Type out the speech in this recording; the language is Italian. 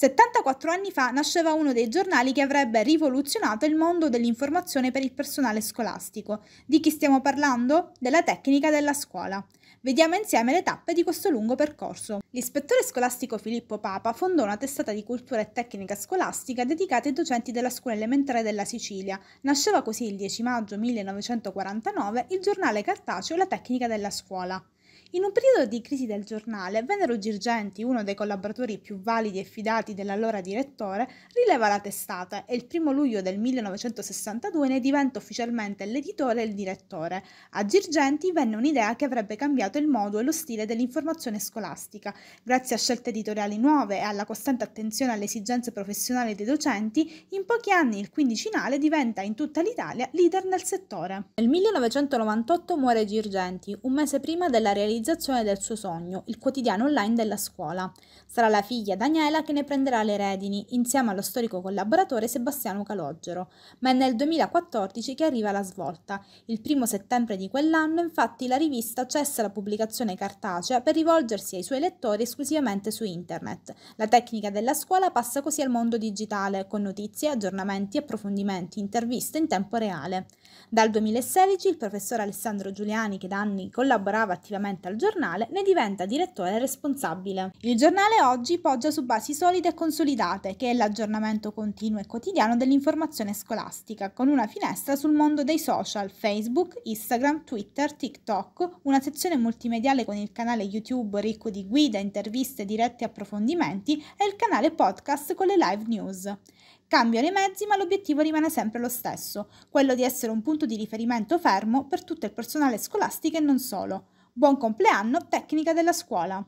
74 anni fa nasceva uno dei giornali che avrebbe rivoluzionato il mondo dell'informazione per il personale scolastico. Di chi stiamo parlando? Della tecnica della scuola. Vediamo insieme le tappe di questo lungo percorso. L'ispettore scolastico Filippo Papa fondò una testata di cultura e tecnica scolastica dedicata ai docenti della scuola elementare della Sicilia. Nasceva così il 10 maggio 1949 il giornale cartaceo La tecnica della scuola. In un periodo di crisi del giornale, Venero Girgenti, uno dei collaboratori più validi e fidati dell'allora direttore, rileva la testata e il primo luglio del 1962 ne diventa ufficialmente l'editore e il direttore. A Girgenti venne un'idea che avrebbe cambiato il modo e lo stile dell'informazione scolastica. Grazie a scelte editoriali nuove e alla costante attenzione alle esigenze professionali dei docenti, in pochi anni il quindicinale diventa in tutta l'Italia leader nel settore. Nel 1998 muore Girgenti, un mese prima della realizzazione realizzazione del suo sogno, il quotidiano online della scuola. Sarà la figlia Daniela che ne prenderà le redini, insieme allo storico collaboratore Sebastiano Calogero. Ma è nel 2014 che arriva la svolta. Il primo settembre di quell'anno, infatti, la rivista cessa la pubblicazione cartacea per rivolgersi ai suoi lettori esclusivamente su internet. La tecnica della scuola passa così al mondo digitale, con notizie, aggiornamenti, approfondimenti, interviste in tempo reale. Dal 2016 il professor Alessandro Giuliani, che da anni collaborava attivamente al giornale, ne diventa direttore responsabile. Il giornale oggi poggia su basi solide e consolidate, che è l'aggiornamento continuo e quotidiano dell'informazione scolastica, con una finestra sul mondo dei social, Facebook, Instagram, Twitter, TikTok, una sezione multimediale con il canale YouTube ricco di guida, interviste, diretti e approfondimenti e il canale podcast con le live news. Cambiano i mezzi ma l'obiettivo rimane sempre lo stesso, quello di essere un punto di riferimento fermo per tutto il personale scolastico e non solo. Buon compleanno, tecnica della scuola.